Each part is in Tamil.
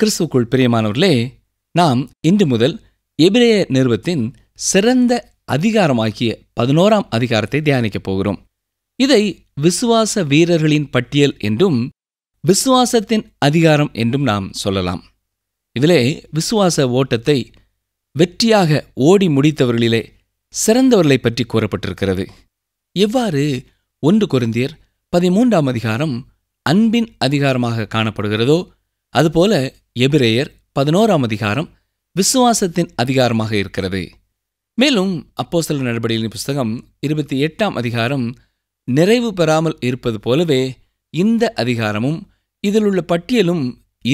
கிறிஸ்துக்குள் பிரியமானவர்களே நாம் இன்று முதல் எபிரேய நிறுவத்தின் சிறந்த அதிகாரமாகிய பதினோராம் அதிகாரத்தை தியானிக்கப் போகிறோம் இதை விசுவாச வீரர்களின் பட்டியல் என்றும் விசுவாசத்தின் அதிகாரம் என்றும் நாம் சொல்லலாம் இதிலே விசுவாச ஓட்டத்தை வெற்றியாக ஓடி முடித்தவர்களிலே சிறந்தவர்களை பற்றி கூறப்பட்டிருக்கிறது எவ்வாறு ஒன்று குருந்தியர் பதிமூன்றாம் அதிகாரம் அன்பின் அதிகாரமாக காணப்படுகிறதோ அதுபோல எபிரேயர் பதினோராம் அதிகாரம் விசுவாசத்தின் அதிகாரமாக இருக்கிறது மேலும் அப்போ சில நடவடிக்கையின் புஸ்தகம் இருபத்தி எட்டாம் அதிகாரம் நிறைவு பெறாமல் இருப்பது போலவே இந்த அதிகாரமும் இதில் உள்ள பட்டியலும்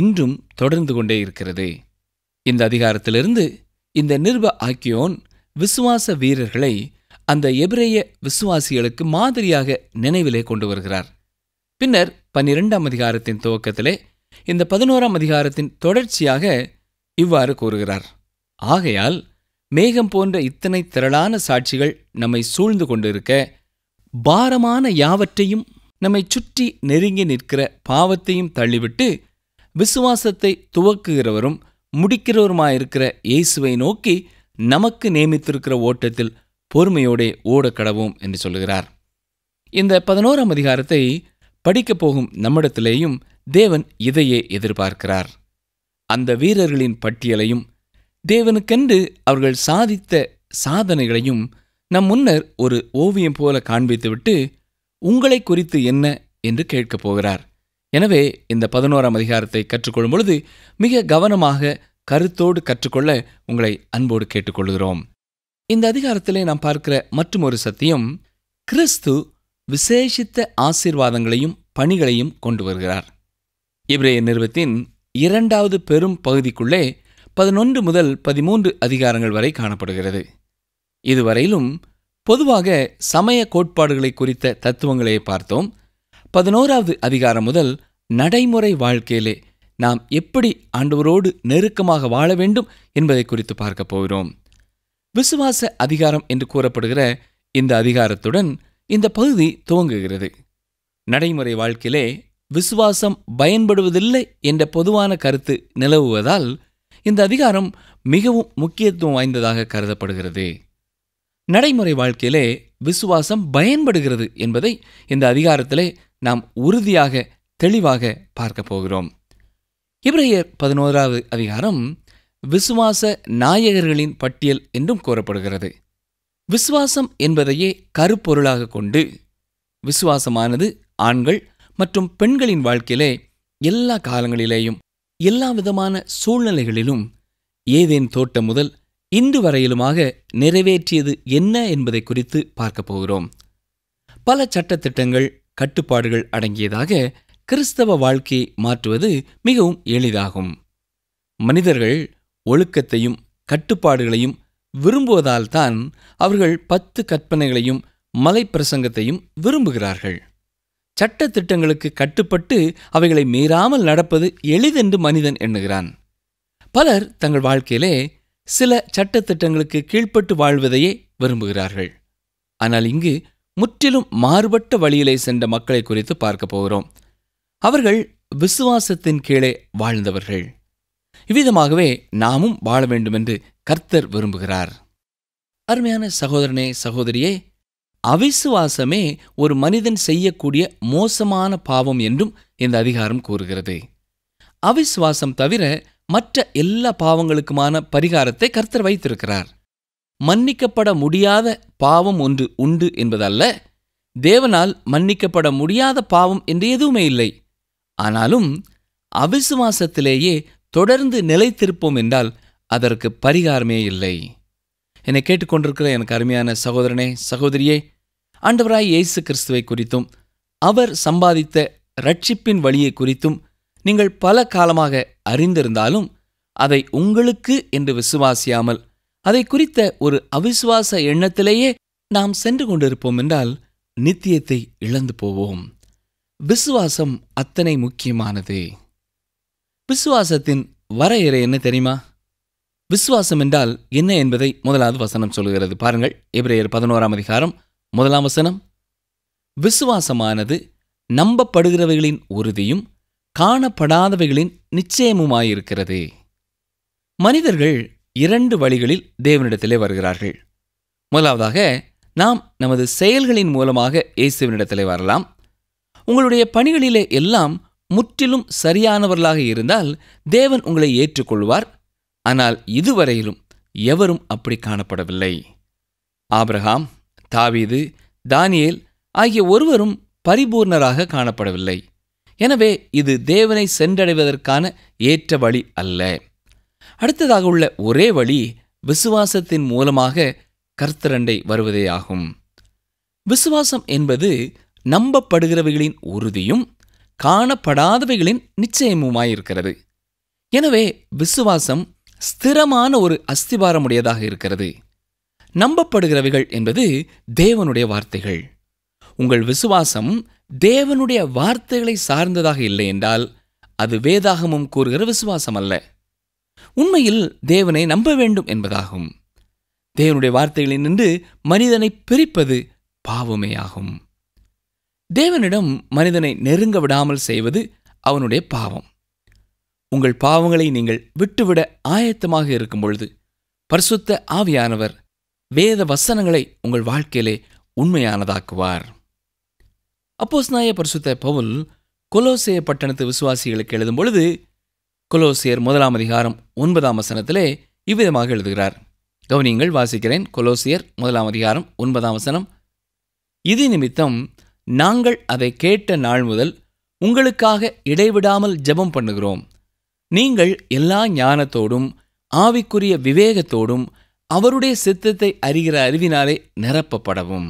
இன்றும் தொடர்ந்து கொண்டே இருக்கிறது இந்த அதிகாரத்திலிருந்து இந்த நிருப ஆக்கியோன் விசுவாச வீரர்களை அந்த எபிரேய விசுவாசிகளுக்கு மாதிரியாக நினைவிலே கொண்டு வருகிறார் பின்னர் பன்னிரெண்டாம் அதிகாரத்தின் துவக்கத்திலே இந்த பதினோராம் அதிகாரத்தின் தொடர்ச்சியாக இவ்வாறு கூறுகிறார் ஆகையால் மேகம் போன்ற இத்தனை திரளான சாட்சிகள் நம்மை சூழ்ந்து கொண்டிருக்க பாரமான யாவற்றையும் நம்மை சுற்றி நெருங்கி நிற்கிற பாவத்தையும் தள்ளிவிட்டு விசுவாசத்தை துவக்குகிறவரும் முடிக்கிறவருமாயிருக்கிற இயேசுவை நோக்கி நமக்கு நியமித்திருக்கிற ஓட்டத்தில் பொறுமையோடே ஓடக்கடவோம் என்று சொல்லுகிறார் இந்த பதினோராம் அதிகாரத்தை படிக்கப் போகும் நம்மிடத்திலேயும் தேவன் இதையே எதிர்பார்க்கிறார் அந்த வீரர்களின் பட்டியலையும் தேவனுக்கென்று அவர்கள் சாதித்த சாதனைகளையும் நம் முன்னர் ஒரு ஓவியம் போல காண்பித்துவிட்டு உங்களை குறித்து என்ன என்று கேட்கப் போகிறார் எனவே இந்த பதினோராம் அதிகாரத்தை கற்றுக்கொள்ளும் பொழுது மிக கவனமாக கருத்தோடு கற்றுக்கொள்ள உங்களை அன்போடு கேட்டுக்கொள்கிறோம் இந்த அதிகாரத்திலே நாம் பார்க்கிற மற்றும் சத்தியம் கிறிஸ்து விசேஷித்த ஆசீர்வாதங்களையும் பணிகளையும் கொண்டு வருகிறார் இப்ரேய நிறுவத்தின் இரண்டாவது பெரும் பகுதிக்குள்ளே பதினொன்று முதல் பதிமூன்று அதிகாரங்கள் வரை காணப்படுகிறது இதுவரையிலும் பொதுவாக சமய கோட்பாடுகளை குறித்த தத்துவங்களை பார்த்தோம் பதினோராவது அதிகாரம் முதல் நடைமுறை வாழ்க்கையிலே நாம் எப்படி ஆண்டவரோடு நெருக்கமாக வாழ வேண்டும் என்பதை குறித்து பார்க்கப் போகிறோம் விசுவாச அதிகாரம் என்று கூறப்படுகிற இந்த அதிகாரத்துடன் இந்த பகுதி துவங்குகிறது நடைமுறை வாழ்க்கையிலே விசுவாசம் பயன்படுவதில்லை என்ற பொதுவான கருத்து நிலவுவதால் இந்த அதிகாரம் மிகவும் முக்கியத்துவம் வாய்ந்ததாக கருதப்படுகிறது நடைமுறை வாழ்க்கையிலே விசுவாசம் பயன்படுகிறது என்பதை இந்த அதிகாரத்திலே நாம் உறுதியாக தெளிவாக பார்க்க போகிறோம் இப்ரேயர் பதினோராவது அதிகாரம் விசுவாச நாயகர்களின் பட்டியல் என்றும் கூறப்படுகிறது விசுவாசம் என்பதையே கருப்பொருளாக கொண்டு விசுவாசமானது ஆண்கள் மற்றும் பெண்களின் வாழ்க்கையிலே எல்லா காலங்களிலேயும் எல்லா விதமான சூழ்நிலைகளிலும் ஏதேன் தோட்டம் முதல் இன்று வரையிலுமாக நிறைவேற்றியது என்ன என்பதை குறித்து பார்க்கப் போகிறோம் பல சட்டத்திட்டங்கள் கட்டுப்பாடுகள் அடங்கியதாக கிறிஸ்தவ வாழ்க்கையை மாற்றுவது மிகவும் எளிதாகும் மனிதர்கள் ஒழுக்கத்தையும் கட்டுப்பாடுகளையும் விரும்புவதால் தான் அவர்கள் பத்து கற்பனைகளையும் மலை பிரசங்கத்தையும் விரும்புகிறார்கள் சட்டத்திட்டங்களுக்கு கட்டுப்பட்டு அவைகளை மீறாமல் நடப்பது எளிதென்று மனிதன் எண்ணுகிறான் பலர் தங்கள் வாழ்க்கையிலே சில சட்டத்திட்டங்களுக்கு திட்டங்களுக்கு கீழ்ப்பட்டு வாழ்வதையே விரும்புகிறார்கள் ஆனால் இங்கு முற்றிலும் மாறுபட்ட வழியிலே சென்ற மக்களை குறித்து பார்க்க போகிறோம் அவர்கள் விசுவாசத்தின் கீழே வாழ்ந்தவர்கள் இவ்விதமாகவே நாமும் வாழ வேண்டுமென்று கர்த்தர் விரும்புகிறார் அருமையான சகோதரனே சகோதரியே அவிசுவாசமே ஒரு மனிதன் செய்யக்கூடிய மோசமான பாவம் என்றும் இந்த அதிகாரம் கூறுகிறது அவிசுவாசம் தவிர மற்ற எல்லா பாவங்களுக்குமான பரிகாரத்தை கர்த்தர் வைத்திருக்கிறார் மன்னிக்கப்பட முடியாத பாவம் ஒன்று உண்டு என்பதல்ல தேவனால் மன்னிக்கப்பட முடியாத பாவம் என்று எதுவுமே இல்லை ஆனாலும் அவிசுவாசத்திலேயே தொடர்ந்து நிலைத்திருப்போம் என்றால் அதற்கு பரிகாரமே இல்லை என்னை கேட்டுக்கொண்டிருக்கிற எனக்கு அருமையான சகோதரனே சகோதரியே ஆண்டவராய் இயேசு கிறிஸ்துவை குறித்தும் அவர் சம்பாதித்த ரட்சிப்பின் வழியை குறித்தும் நீங்கள் பல காலமாக அறிந்திருந்தாலும் அதை உங்களுக்கு என்று விசுவாசியாமல் அதை குறித்த ஒரு அவிசுவாச எண்ணத்திலேயே நாம் சென்று கொண்டிருப்போம் என்றால் நித்தியத்தை இழந்து போவோம் விசுவாசம் அத்தனை முக்கியமானது விசுவாசத்தின் வரையறை என்ன தெரியுமா விசுவாசம் என்றால் என்ன என்பதை முதலாவது வசனம் சொல்கிறது பாருங்கள் எப்ரேயர் பதினோராம் அதிகாரம் முதலாம் வசனம் விசுவாசமானது நம்பப்படுகிறவைகளின் உறுதியும் காணப்படாதவைகளின் நிச்சயமுமாயிருக்கிறது மனிதர்கள் இரண்டு வழிகளில் தேவனிடத்திலே வருகிறார்கள் முதலாவதாக நாம் நமது செயல்களின் மூலமாக இயேசுவினிடத்திலே வரலாம் உங்களுடைய பணிகளிலே எல்லாம் முற்றிலும் சரியானவர்களாக இருந்தால் தேவன் உங்களை ஏற்றுக்கொள்வார் ஆனால் இதுவரையிலும் எவரும் அப்படி காணப்படவில்லை ஆப்ரஹாம் தாவீது தானியேல் ஆகிய ஒருவரும் பரிபூர்ணராக காணப்படவில்லை எனவே இது தேவனை சென்றடைவதற்கான ஏற்ற வழி அல்ல அடுத்ததாக உள்ள ஒரே வழி விசுவாசத்தின் மூலமாக கர்த்தரண்டை வருவதேயாகும் விசுவாசம் என்பது நம்பப்படுகிறவைகளின் உறுதியும் காணப்படாதவைகளின் நிச்சயமுமாயிருக்கிறது எனவே விசுவாசம் ஸ்திரமான ஒரு அஸ்திபாரமுடையதாக இருக்கிறது நம்பப்படுகிறவைகள் என்பது தேவனுடைய வார்த்தைகள் உங்கள் விசுவாசம் தேவனுடைய வார்த்தைகளை சார்ந்ததாக இல்லை என்றால் அது வேதாகமும் கூறுகிற விசுவாசம் அல்ல உண்மையில் தேவனை நம்ப வேண்டும் என்பதாகும் தேவனுடைய வார்த்தைகளில் நின்று மனிதனை பிரிப்பது பாவமேயாகும் ஆகும் தேவனிடம் மனிதனை நெருங்க விடாமல் செய்வது அவனுடைய பாவம் உங்கள் பாவங்களை நீங்கள் விட்டுவிட ஆயத்தமாக இருக்கும் பொழுது பரிசுத்த ஆவியானவர் வேத வசனங்களை உங்கள் வாழ்க்கையிலே உண்மையானதாக்குவார் அப்போஸ்நாய பரிசுத்த பவுல் கொலோசிய பட்டணத்து விசுவாசிகளுக்கு எழுதும் பொழுது கொலோசியர் முதலாம் அதிகாரம் ஒன்பதாம் வசனத்திலே இவ்விதமாக எழுதுகிறார் கவனியங்கள் வாசிக்கிறேன் கொலோசியர் முதலாம் அதிகாரம் ஒன்பதாம் வசனம் இது நிமித்தம் நாங்கள் அதை கேட்ட நாள் முதல் உங்களுக்காக இடைவிடாமல் ஜெபம் பண்ணுகிறோம் நீங்கள் எல்லா ஞானத்தோடும் ஆவிக்குரிய விவேகத்தோடும் அவருடைய சித்தத்தை அறிகிற அறிவினாலே நிரப்பப்படவும்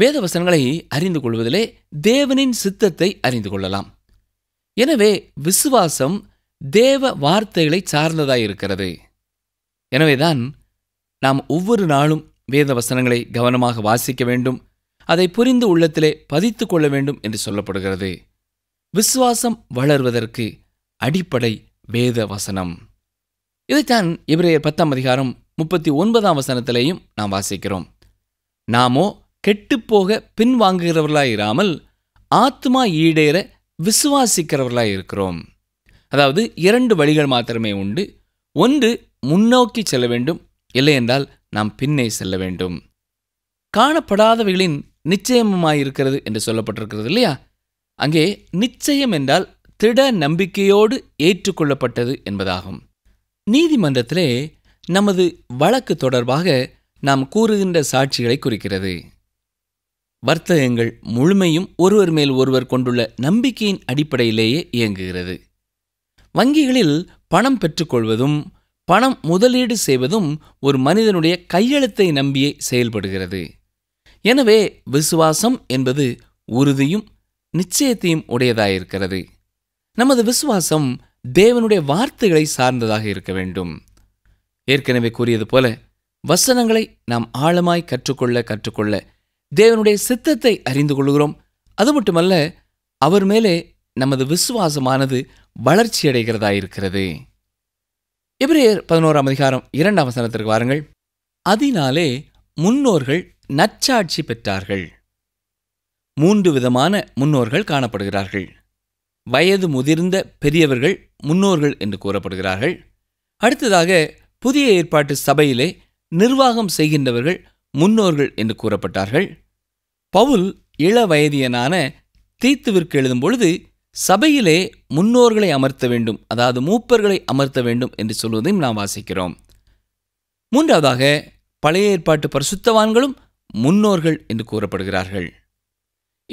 வேதவசனங்களை அறிந்து கொள்வதிலே தேவனின் சித்தத்தை அறிந்து கொள்ளலாம் எனவே விசுவாசம் தேவ வார்த்தைகளை சார்ந்ததாயிருக்கிறது எனவேதான் நாம் ஒவ்வொரு நாளும் வேதவசனங்களை கவனமாக வாசிக்க வேண்டும் அதை புரிந்து உள்ளத்திலே பதித்து கொள்ள வேண்டும் என்று சொல்லப்படுகிறது விசுவாசம் வளர்வதற்கு அடிப்படை வேத வசனம் இதைத்தான் இவரையர் பத்தாம் அதிகாரம் முப்பத்தி ஒன்பதாம் வசனத்திலேயும் நாம் வாசிக்கிறோம் நாமோ கெட்டுப்போக பின்வாங்குகிறவர்களாயிராமல் ஆத்மா ஈடேற விசுவாசிக்கிறவர்களாய் இருக்கிறோம் அதாவது இரண்டு வழிகள் மாத்திரமே உண்டு ஒன்று முன்னோக்கி செல்ல வேண்டும் இல்லையென்றால் நாம் பின்னே செல்ல வேண்டும் காணப்படாதவைகளின் நிச்சயமாயிருக்கிறது என்று சொல்லப்பட்டிருக்கிறது இல்லையா அங்கே நிச்சயம் என்றால் திட நம்பிக்கையோடு ஏற்றுக்கொள்ளப்பட்டது என்பதாகும் நீதிமன்றத்திலே நமது வழக்கு தொடர்பாக நாம் கூறுகின்ற சாட்சிகளை குறிக்கிறது வர்த்தகங்கள் முழுமையும் ஒருவர் மேல் ஒருவர் கொண்டுள்ள நம்பிக்கையின் அடிப்படையிலேயே இயங்குகிறது வங்கிகளில் பணம் பெற்றுக்கொள்வதும் பணம் முதலீடு செய்வதும் ஒரு மனிதனுடைய கையெழுத்தை நம்பியே செயல்படுகிறது எனவே விசுவாசம் என்பது உறுதியும் நிச்சயத்தையும் உடையதாயிருக்கிறது நமது விசுவாசம் தேவனுடைய வார்த்தைகளை சார்ந்ததாக இருக்க வேண்டும் ஏற்கனவே கூறியது போல வசனங்களை நாம் ஆழமாய் கற்றுக்கொள்ள கற்றுக்கொள்ள தேவனுடைய சித்தத்தை அறிந்து கொள்கிறோம் அது மட்டுமல்ல அவர் மேலே நமது விசுவாசமானது வளர்ச்சியடைகிறதா இருக்கிறது எபிரேயர் பதினோராம் அதிகாரம் இரண்டாம் வசனத்திற்கு வாருங்கள் அதனாலே முன்னோர்கள் நச்சாட்சி பெற்றார்கள் மூன்று விதமான முன்னோர்கள் காணப்படுகிறார்கள் வயது முதிர்ந்த பெரியவர்கள் முன்னோர்கள் என்று கூறப்படுகிறார்கள் அடுத்ததாக புதிய ஏற்பாட்டு சபையிலே நிர்வாகம் செய்கின்றவர்கள் முன்னோர்கள் என்று கூறப்பட்டார்கள் பவுல் இள வயதியனான தீத்துவிற்கு எழுதும் பொழுது சபையிலே முன்னோர்களை அமர்த்த வேண்டும் அதாவது மூப்பர்களை அமர்த்த வேண்டும் என்று சொல்வதையும் நாம் வாசிக்கிறோம் மூன்றாவதாக பழைய ஏற்பாட்டு பரிசுத்தவான்களும் முன்னோர்கள் என்று கூறப்படுகிறார்கள்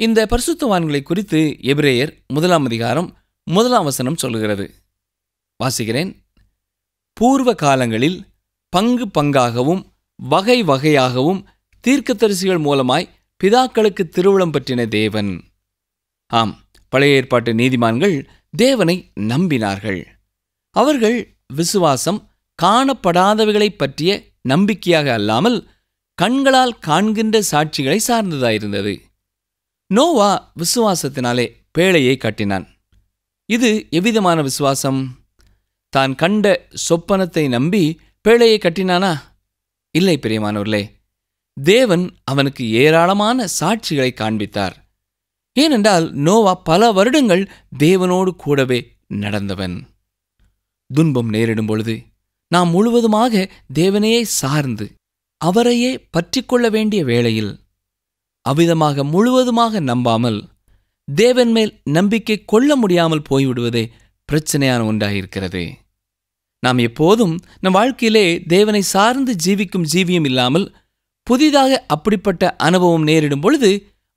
இந்த பரிசுத்தவான்களை குறித்து எபிரேயர் முதலாம் அதிகாரம் முதலாம் வசனம் சொல்கிறது வாசிக்கிறேன் பூர்வ காலங்களில் பங்கு பங்காகவும் வகை வகையாகவும் தீர்க்கத்தரிசிகள் மூலமாய் பிதாக்களுக்கு திருவிழம் பற்றின தேவன் ஆம் பழைய ஏற்பாட்டு நீதிமான்கள் தேவனை நம்பினார்கள் அவர்கள் விசுவாசம் காணப்படாதவைகளை பற்றிய நம்பிக்கையாக அல்லாமல் கண்களால் காண்கின்ற சாட்சிகளை சார்ந்ததாயிருந்தது நோவா விசுவாசத்தினாலே பேழையை கட்டினான் இது எவ்விதமான விசுவாசம் தான் கண்ட சொப்பனத்தை நம்பி பேழையை கட்டினானா இல்லை பிரியமானவர்களே தேவன் அவனுக்கு ஏராளமான சாட்சிகளை காண்பித்தார் ஏனென்றால் நோவா பல வருடங்கள் தேவனோடு கூடவே நடந்தவன் துன்பம் நேரிடும் பொழுது நாம் முழுவதுமாக தேவனையே சார்ந்து அவரையே பற்றிக்கொள்ள வேண்டிய வேளையில் அவ்விதமாக முழுவதுமாக நம்பாமல் தேவன் மேல் நம்பிக்கை கொள்ள முடியாமல் போய்விடுவதே பிரச்சனையான ஒன்றாயிருக்கிறது நாம் எப்போதும் நம் வாழ்க்கையிலே தேவனை சார்ந்து ஜீவிக்கும் ஜீவியம் இல்லாமல் புதிதாக அப்படிப்பட்ட அனுபவம் நேரிடும் பொழுது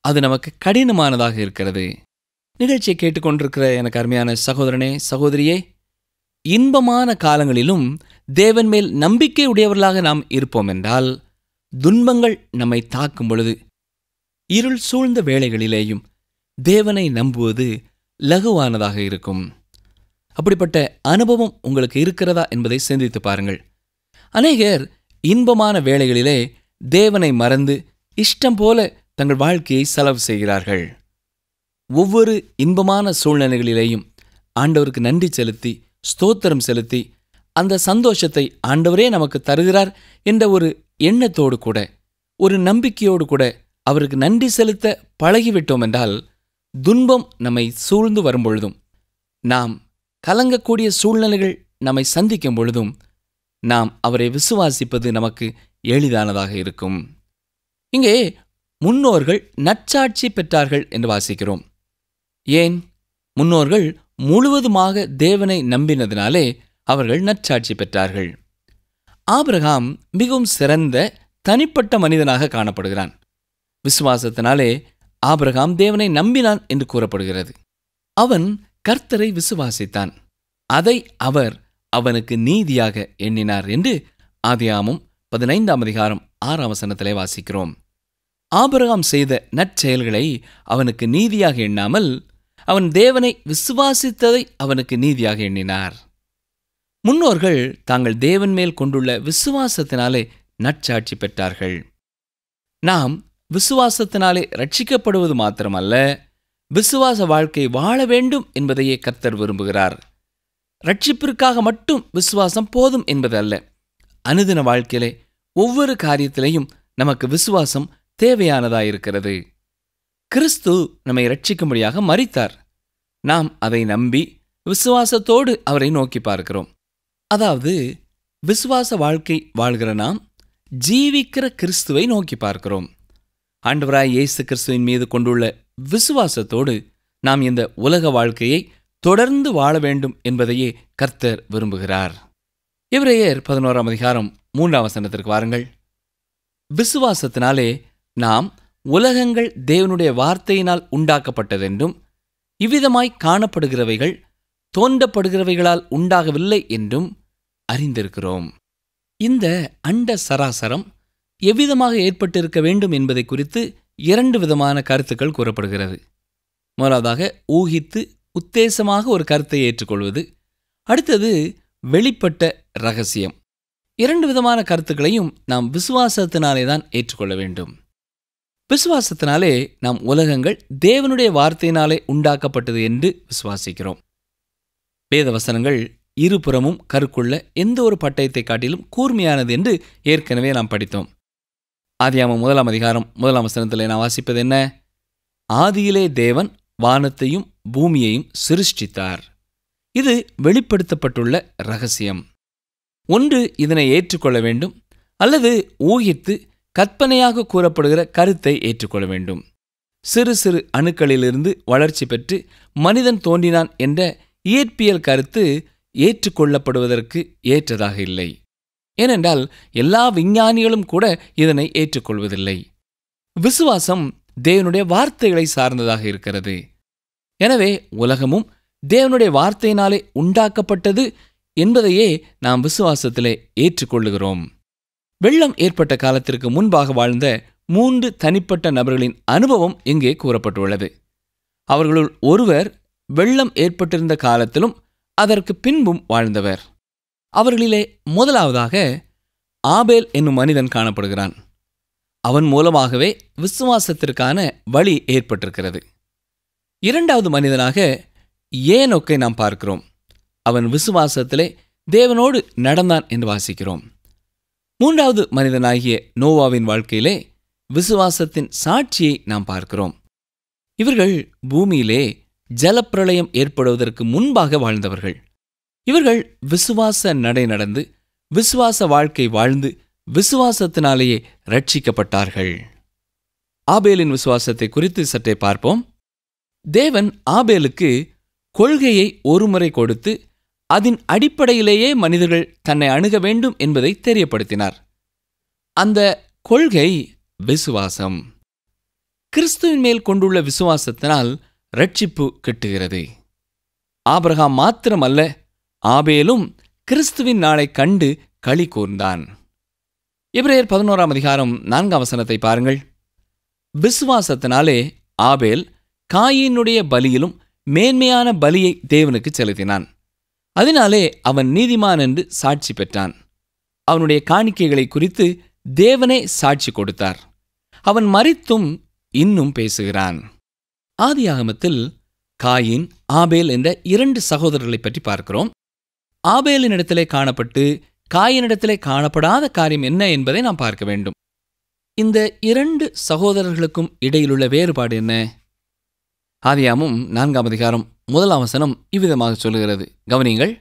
அது நமக்கு கடினமானதாக இருக்கிறது நிகழ்ச்சியை கேட்டுக்கொண்டிருக்கிற எனக்கு அருமையான சகோதரனே சகோதரியே இன்பமான காலங்களிலும் தேவன் மேல் நம்பிக்கை உடையவர்களாக நாம் இருப்போம் என்றால் துன்பங்கள் நம்மை தாக்கும் பொழுது இருள் சூழ்ந்த வேளைகளிலேயும் தேவனை நம்புவது லகுவானதாக இருக்கும் அப்படிப்பட்ட அனுபவம் உங்களுக்கு இருக்கிறதா என்பதை சிந்தித்து பாருங்கள் அநேகர் இன்பமான வேளைகளிலே தேவனை மறந்து இஷ்டம் போல தங்கள் வாழ்க்கையை செலவு செய்கிறார்கள் ஒவ்வொரு இன்பமான சூழ்நிலைகளிலேயும் ஆண்டவருக்கு நன்றி செலுத்தி ஸ்தோத்திரம் செலுத்தி அந்த சந்தோஷத்தை ஆண்டவரே நமக்கு தருகிறார் என்ற ஒரு எண்ணத்தோடு கூட ஒரு நம்பிக்கையோடு கூட அவருக்கு நன்றி செலுத்த பழகிவிட்டோம் என்றால் துன்பம் நம்மை சூழ்ந்து வரும்பொழுதும் நாம் கலங்கக்கூடிய சூழ்நிலைகள் நம்மை சந்திக்கும் பொழுதும் நாம் அவரை விசுவாசிப்பது நமக்கு எளிதானதாக இருக்கும் இங்கே முன்னோர்கள் நற்சாட்சி பெற்றார்கள் என்று வாசிக்கிறோம் ஏன் முன்னோர்கள் முழுவதுமாக தேவனை நம்பினதினாலே அவர்கள் நற்சாட்சி பெற்றார்கள் ஆபிரகாம் மிகவும் சிறந்த தனிப்பட்ட மனிதனாக காணப்படுகிறான் விசுவாசத்தினாலே ஆபிரகாம் தேவனை நம்பினான் என்று கூறப்படுகிறது அவன் கர்த்தரை விசுவாசித்தான் அதை அவர் அவனுக்கு நீதியாக எண்ணினார் என்று ஆதியாமும் பதினைந்தாம் அதிகாரம் ஆறாம் வசனத்திலே வாசிக்கிறோம் ஆபரகாம் செய்த நற்செயல்களை அவனுக்கு நீதியாக எண்ணாமல் அவன் தேவனை விசுவாசித்ததை அவனுக்கு நீதியாக எண்ணினார் முன்னோர்கள் தாங்கள் தேவன் மேல் கொண்டுள்ள விசுவாசத்தினாலே நற்சாட்சி பெற்றார்கள் நாம் விசுவாசத்தினாலே ரட்சிக்கப்படுவது மாத்திரமல்ல விசுவாச வாழ்க்கை வாழ வேண்டும் என்பதையே கர்த்தர் விரும்புகிறார் ரட்சிப்பிற்காக மட்டும் விசுவாசம் போதும் என்பதல்ல அனுதின வாழ்க்கையிலே ஒவ்வொரு காரியத்திலையும் நமக்கு விசுவாசம் தேவையானதாயிருக்கிறது கிறிஸ்து நம்மை ரட்சிக்கும்படியாக மறித்தார் நாம் அதை நம்பி விசுவாசத்தோடு அவரை நோக்கி பார்க்கிறோம் அதாவது விசுவாச வாழ்க்கை வாழ்கிற நாம் ஜீவிக்கிற கிறிஸ்துவை நோக்கி பார்க்கிறோம் ஆண்டவராய் இயேசு கிறிஸ்துவின் மீது கொண்டுள்ள விசுவாசத்தோடு நாம் இந்த உலக வாழ்க்கையை தொடர்ந்து வாழ வேண்டும் என்பதையே கர்த்தர் விரும்புகிறார் இவரையர் பதினோராம் அதிகாரம் மூன்றாம் வசனத்திற்கு வாருங்கள் விசுவாசத்தினாலே நாம் உலகங்கள் தேவனுடைய வார்த்தையினால் உண்டாக்கப்பட்டதென்றும் இவ்விதமாய் காணப்படுகிறவைகள் தோன்றப்படுகிறவைகளால் உண்டாகவில்லை என்றும் அறிந்திருக்கிறோம் இந்த அண்ட சராசரம் எவ்விதமாக ஏற்பட்டிருக்க வேண்டும் என்பதை குறித்து இரண்டு விதமான கருத்துக்கள் கூறப்படுகிறது முதலாவதாக ஊகித்து உத்தேசமாக ஒரு கருத்தை ஏற்றுக்கொள்வது அடுத்தது வெளிப்பட்ட ரகசியம் இரண்டு விதமான கருத்துக்களையும் நாம் விசுவாசத்தினாலே தான் ஏற்றுக்கொள்ள வேண்டும் விசுவாசத்தினாலே நாம் உலகங்கள் தேவனுடைய வார்த்தையினாலே உண்டாக்கப்பட்டது என்று விசுவாசிக்கிறோம் வேதவசனங்கள் இருபுறமும் கருக்குள்ள எந்த ஒரு பட்டயத்தை காட்டிலும் கூர்மையானது என்று ஏற்கனவே நாம் படித்தோம் ஆதியாம முதலாம் அதிகாரம் முதலாம் வசனத்தில் நான் வாசிப்பது என்ன ஆதியிலே தேவன் வானத்தையும் பூமியையும் சிருஷ்டித்தார் இது வெளிப்படுத்தப்பட்டுள்ள ரகசியம் ஒன்று இதனை ஏற்றுக்கொள்ள வேண்டும் அல்லது ஊகித்து கற்பனையாக கூறப்படுகிற கருத்தை ஏற்றுக்கொள்ள வேண்டும் சிறு சிறு அணுக்களிலிருந்து வளர்ச்சி பெற்று மனிதன் தோன்றினான் என்ற இயற்பியல் கருத்து ஏற்றுக்கொள்ளப்படுவதற்கு ஏற்றதாக இல்லை ஏனென்றால் எல்லா விஞ்ஞானிகளும் கூட இதனை ஏற்றுக்கொள்வதில்லை விசுவாசம் தேவனுடைய வார்த்தைகளை சார்ந்ததாக இருக்கிறது எனவே உலகமும் தேவனுடைய வார்த்தையினாலே உண்டாக்கப்பட்டது என்பதையே நாம் விசுவாசத்திலே ஏற்றுக்கொள்ளுகிறோம் வெள்ளம் ஏற்பட்ட காலத்திற்கு முன்பாக வாழ்ந்த மூன்று தனிப்பட்ட நபர்களின் அனுபவம் இங்கே கூறப்பட்டுள்ளது அவர்களுள் ஒருவர் வெள்ளம் ஏற்பட்டிருந்த காலத்திலும் அதற்கு பின்பும் வாழ்ந்தவர் அவர்களிலே முதலாவதாக ஆபேல் என்னும் மனிதன் காணப்படுகிறான் அவன் மூலமாகவே விசுவாசத்திற்கான வழி ஏற்பட்டிருக்கிறது இரண்டாவது மனிதனாக ஏனொக்கை நாம் பார்க்கிறோம் அவன் விசுவாசத்திலே தேவனோடு நடந்தான் என்று வாசிக்கிறோம் மூன்றாவது மனிதனாகிய நோவாவின் வாழ்க்கையிலே விசுவாசத்தின் சாட்சியை நாம் பார்க்கிறோம் இவர்கள் பூமியிலே ஜலப்பிரளயம் ஏற்படுவதற்கு முன்பாக வாழ்ந்தவர்கள் இவர்கள் விசுவாச நடை நடந்து விசுவாச வாழ்க்கை வாழ்ந்து விசுவாசத்தினாலேயே ரட்சிக்கப்பட்டார்கள் ஆபேலின் விசுவாசத்தை குறித்து சற்றே பார்ப்போம் தேவன் ஆபேலுக்கு கொள்கையை ஒருமுறை கொடுத்து அதன் அடிப்படையிலேயே மனிதர்கள் தன்னை அணுக வேண்டும் என்பதை தெரியப்படுத்தினார் அந்த கொள்கை விசுவாசம் கிறிஸ்துவின் மேல் கொண்டுள்ள விசுவாசத்தினால் ரட்சிப்பு கிட்டுகிறது ஆபிரகாம் மாத்திரமல்ல ஆபேலும் கிறிஸ்துவின் நாளை கண்டு களி கூர்ந்தான் இப்ரேயர் பதினோராம் அதிகாரம் நான்காம் வசனத்தை பாருங்கள் விசுவாசத்தினாலே ஆபேல் காயினுடைய பலியிலும் மேன்மையான பலியை தேவனுக்கு செலுத்தினான் அதனாலே அவன் நீதிமான் என்று சாட்சி பெற்றான் அவனுடைய காணிக்கைகளை குறித்து தேவனே சாட்சி கொடுத்தார் அவன் மறித்தும் இன்னும் பேசுகிறான் ஆதியாகமத்தில் காயின் ஆபேல் என்ற இரண்டு சகோதரர்களை பற்றி பார்க்கிறோம் ஆபேலின் இடத்திலே காணப்பட்டு காயினிடத்திலே காணப்படாத காரியம் என்ன என்பதை நாம் பார்க்க வேண்டும் இந்த இரண்டு சகோதரர்களுக்கும் இடையிலுள்ள வேறுபாடு என்ன ஆதியாமும் நான்காம் அதிகாரம் முதல் அவசனம் இவ்விதமாக சொல்கிறது கவனிங்கள்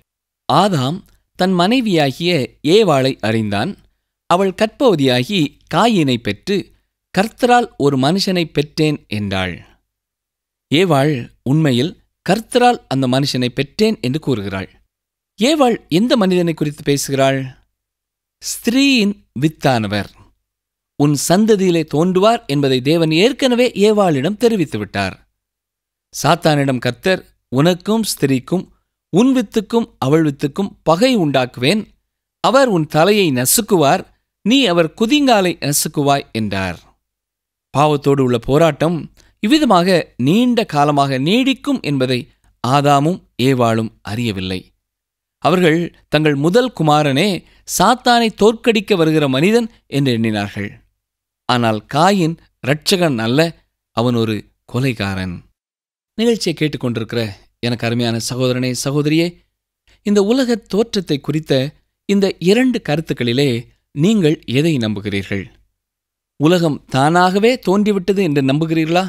ஆதாம் தன் மனைவியாகிய ஏவாளை அறிந்தான் அவள் கற்பவதியாகி காயினை பெற்று கர்த்தரால் ஒரு மனுஷனை பெற்றேன் என்றாள் ஏவாள் உண்மையில் கர்த்தரால் அந்த மனுஷனை பெற்றேன் என்று கூறுகிறாள் ஏவாள் எந்த மனிதனை குறித்து பேசுகிறாள் ஸ்திரீயின் வித்தானவர் உன் சந்ததியிலே தோன்றுவார் என்பதை தேவன் ஏற்கனவே ஏவாளிடம் தெரிவித்துவிட்டார் சாத்தானிடம் கர்த்தர் உனக்கும் ஸ்திரீக்கும் உன் வித்துக்கும் அவள் வித்துக்கும் பகை உண்டாக்குவேன் அவர் உன் தலையை நசுக்குவார் நீ அவர் குதிங்காலை நசுக்குவாய் என்றார் பாவத்தோடு உள்ள போராட்டம் இவ்விதமாக நீண்ட காலமாக நீடிக்கும் என்பதை ஆதாமும் ஏவாளும் அறியவில்லை அவர்கள் தங்கள் முதல் குமாரனே சாத்தானை தோற்கடிக்க வருகிற மனிதன் என்று எண்ணினார்கள் ஆனால் காயின் இரட்சகன் அல்ல அவன் ஒரு கொலைகாரன் நிகழ்ச்சியை கேட்டுக்கொண்டிருக்கிற எனக்கு அருமையான சகோதரனே சகோதரியே இந்த உலக தோற்றத்தை குறித்த இந்த இரண்டு கருத்துக்களிலே நீங்கள் எதை நம்புகிறீர்கள் உலகம் தானாகவே தோன்றிவிட்டது என்று நம்புகிறீர்களா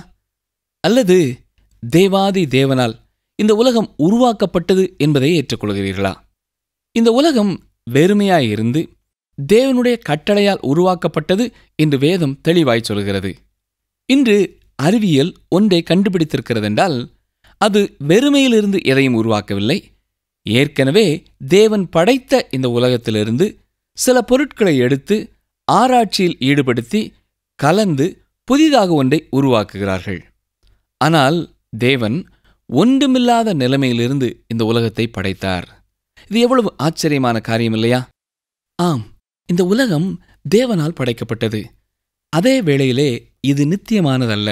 அல்லது தேவாதி தேவனால் இந்த உலகம் உருவாக்கப்பட்டது என்பதை ஏற்றுக்கொள்கிறீர்களா இந்த உலகம் வெறுமையாயிருந்து தேவனுடைய கட்டளையால் உருவாக்கப்பட்டது என்று வேதம் தெளிவாய் சொல்கிறது இன்று அறிவியல் ஒன்றை கண்டுபிடித்திருக்கிறதென்றால் அது வெறுமையிலிருந்து எதையும் உருவாக்கவில்லை ஏற்கனவே தேவன் படைத்த இந்த உலகத்திலிருந்து சில பொருட்களை எடுத்து ஆராய்ச்சியில் ஈடுபடுத்தி கலந்து புதிதாக ஒன்றை உருவாக்குகிறார்கள் ஆனால் தேவன் ஒன்றுமில்லாத நிலைமையிலிருந்து இந்த உலகத்தை படைத்தார் இது எவ்வளவு ஆச்சரியமான காரியம் இல்லையா ஆம் இந்த உலகம் தேவனால் படைக்கப்பட்டது அதே வேளையிலே இது நித்தியமானதல்ல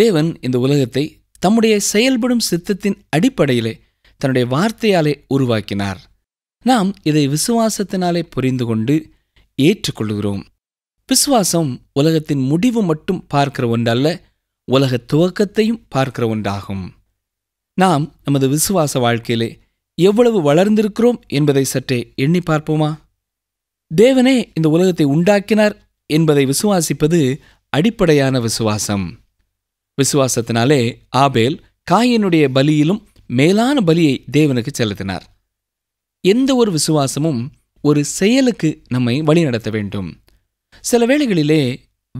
தேவன் இந்த உலகத்தை தம்முடைய செயல்படும் சித்தத்தின் அடிப்படையிலே தன்னுடைய வார்த்தையாலே உருவாக்கினார் நாம் இதை விசுவாசத்தினாலே புரிந்து கொண்டு ஏற்றுக்கொள்கிறோம் விசுவாசம் உலகத்தின் முடிவு மட்டும் பார்க்கிற ஒன்றல்ல உலக துவக்கத்தையும் பார்க்கிற ஒன்றாகும் நாம் நமது விசுவாச வாழ்க்கையிலே எவ்வளவு வளர்ந்திருக்கிறோம் என்பதை சற்றே எண்ணி பார்ப்போமா தேவனே இந்த உலகத்தை உண்டாக்கினார் என்பதை விசுவாசிப்பது அடிப்படையான விசுவாசம் விசுவாசத்தினாலே ஆபேல் காயினுடைய பலியிலும் மேலான பலியை தேவனுக்கு செலுத்தினார் எந்த ஒரு விசுவாசமும் ஒரு செயலுக்கு நம்மை வழிநடத்த வேண்டும் சில வேளைகளிலே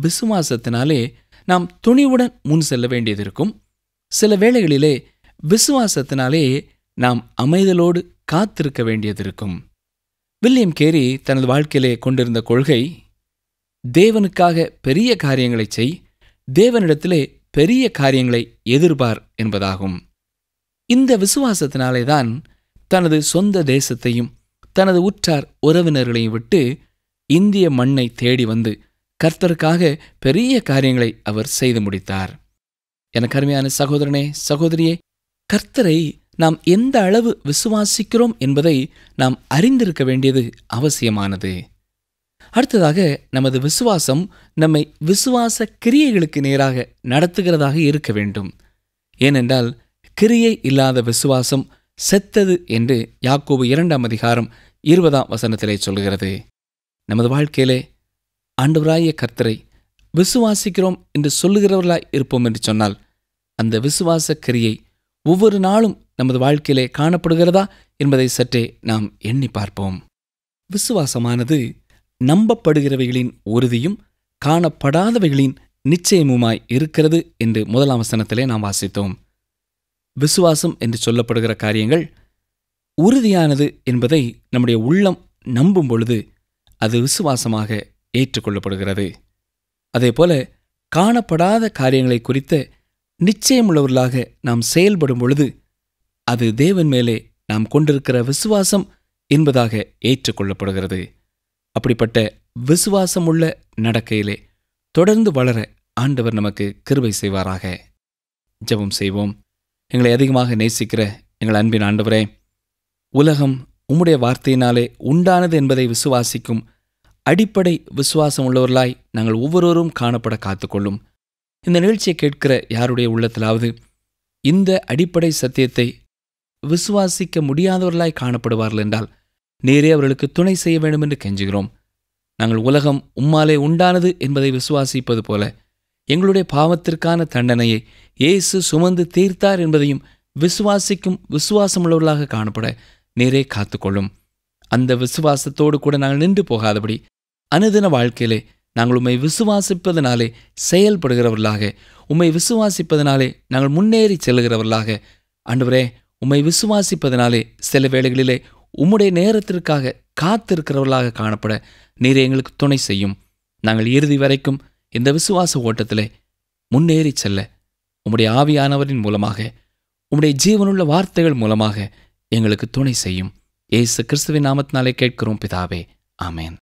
விசுவாசத்தினாலே நாம் துணிவுடன் முன் செல்ல வேண்டியது இருக்கும் சில வேளைகளிலே விசுவாசத்தினாலே நாம் அமைதலோடு காத்திருக்க வேண்டியது இருக்கும் வில்லியம் கேரி தனது வாழ்க்கையிலே கொண்டிருந்த கொள்கை தேவனுக்காக பெரிய காரியங்களை செய் தேவனிடத்திலே பெரிய காரியங்களை எதிர்பார் என்பதாகும் இந்த விசுவாசத்தினாலே தான் தனது சொந்த தேசத்தையும் தனது உற்றார் உறவினர்களையும் விட்டு இந்திய மண்ணை தேடி வந்து கர்த்தருக்காக பெரிய காரியங்களை அவர் செய்து முடித்தார் எனக்கு அருமையான சகோதரனே சகோதரியே கர்த்தரை நாம் எந்த அளவு விசுவாசிக்கிறோம் என்பதை நாம் அறிந்திருக்க வேண்டியது அவசியமானது அடுத்ததாக நமது விசுவாசம் நம்மை விசுவாச கிரியைகளுக்கு நேராக நடத்துகிறதாக இருக்க வேண்டும் ஏனென்றால் கிரியை இல்லாத விசுவாசம் செத்தது என்று யாக்கோபு இரண்டாம் அதிகாரம் இருபதாம் வசனத்திலே சொல்கிறது நமது வாழ்க்கையிலே ஆண்டவராகிய கர்த்தரை விசுவாசிக்கிறோம் என்று சொல்லுகிறவர்களாய் இருப்போம் என்று சொன்னால் அந்த விசுவாச கிரியை ஒவ்வொரு நாளும் நமது வாழ்க்கையிலே காணப்படுகிறதா என்பதை சற்றே நாம் எண்ணி பார்ப்போம் விசுவாசமானது நம்பப்படுகிறவைகளின் உறுதியும் காணப்படாதவைகளின் நிச்சயமுமாய் இருக்கிறது என்று முதலாம் வசனத்திலே நாம் வாசித்தோம் விசுவாசம் என்று சொல்லப்படுகிற காரியங்கள் உறுதியானது என்பதை நம்முடைய உள்ளம் நம்பும் பொழுது அது விசுவாசமாக ஏற்றுக்கொள்ளப்படுகிறது அதேபோல காணப்படாத காரியங்களை குறித்த நிச்சயமுள்ளவர்களாக நாம் செயல்படும் பொழுது அது தேவன் மேலே நாம் கொண்டிருக்கிற விசுவாசம் என்பதாக ஏற்றுக்கொள்ளப்படுகிறது அப்படிப்பட்ட விசுவாசமுள்ள நடக்கையிலே தொடர்ந்து வளர ஆண்டவர் நமக்கு கிருபை செய்வாராக ஜெபம் செய்வோம் எங்களை அதிகமாக நேசிக்கிற எங்கள் அன்பின் ஆண்டவரே உலகம் உம்முடைய வார்த்தையினாலே உண்டானது என்பதை விசுவாசிக்கும் அடிப்படை விசுவாசம் உள்ளவர்களாய் நாங்கள் ஒவ்வொருவரும் காணப்பட காத்துக்கொள்ளும் இந்த நிகழ்ச்சியை கேட்கிற யாருடைய உள்ளத்திலாவது இந்த அடிப்படை சத்தியத்தை விசுவாசிக்க முடியாதவர்களாய் காணப்படுவார்கள் என்றால் நேரே அவர்களுக்கு துணை செய்ய வேண்டும் என்று கெஞ்சுகிறோம் நாங்கள் உலகம் உம்மாலே உண்டானது என்பதை விசுவாசிப்பது போல எங்களுடைய பாவத்திற்கான தண்டனையை இயேசு சுமந்து தீர்த்தார் என்பதையும் விசுவாசிக்கும் விசுவாசமுள்ளவர்களாக காணப்பட நேரே காத்துக்கொள்ளும் அந்த விசுவாசத்தோடு கூட நாங்கள் நின்று போகாதபடி அனுதின வாழ்க்கையிலே நாங்கள் உம்மை விசுவாசிப்பதனாலே செயல்படுகிறவர்களாக உம்மை விசுவாசிப்பதனாலே நாங்கள் முன்னேறி செல்கிறவர்களாக அன்றுவரே உம்மை விசுவாசிப்பதனாலே சில வேளைகளிலே உம்முடைய நேரத்திற்காக காத்திருக்கிறவர்களாக காணப்பட நீர் எங்களுக்கு துணை செய்யும் நாங்கள் இறுதி வரைக்கும் இந்த விசுவாச ஓட்டத்திலே முன்னேறி செல்ல உம்முடைய ஆவியானவரின் மூலமாக உம்முடைய ஜீவனுள்ள வார்த்தைகள் மூலமாக எங்களுக்கு துணை செய்யும் ஏசு கிறிஸ்துவின் நாமத்தினாலே கேட்கிறோம் பிதாவே ஆமேன்